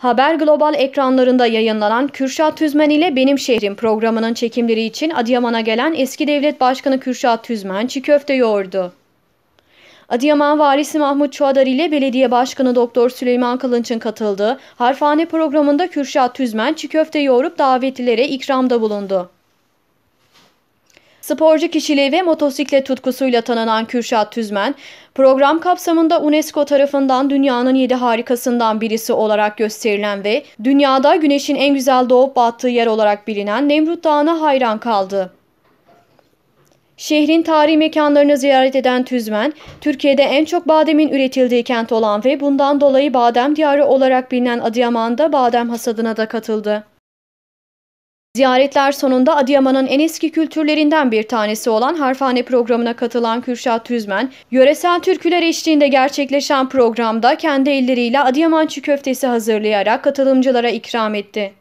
Haber Global ekranlarında yayınlanan Kürşat Tüzmen ile Benim Şehrim programının çekimleri için Adıyaman'a gelen eski devlet başkanı Kürşat Tüzmen çiğ köfte yoğurdu. Adıyaman valisi Mahmut Çuadar ile belediye başkanı Doktor Süleyman Kılınç'ın katıldığı harfane programında Kürşat Tüzmen çiğ köfte yoğurup davetlilere ikramda bulundu. Sporcu kişiliği ve motosiklet tutkusuyla tanınan Kürşat Tüzmen, program kapsamında UNESCO tarafından dünyanın yedi harikasından birisi olarak gösterilen ve dünyada güneşin en güzel doğup battığı yer olarak bilinen Nemrut Dağı'na hayran kaldı. Şehrin tarihi mekanlarını ziyaret eden Tüzmen, Türkiye'de en çok bademin üretildiği kent olan ve bundan dolayı badem diyarı olarak bilinen Adıyaman'da badem hasadına da katıldı. Ziyaretler sonunda Adıyaman'ın en eski kültürlerinden bir tanesi olan Harfane programına katılan Kürşat Tüzmen, yöresel türküler eşliğinde gerçekleşen programda kendi elleriyle Adıyaman çiğ köftesi hazırlayarak katılımcılara ikram etti.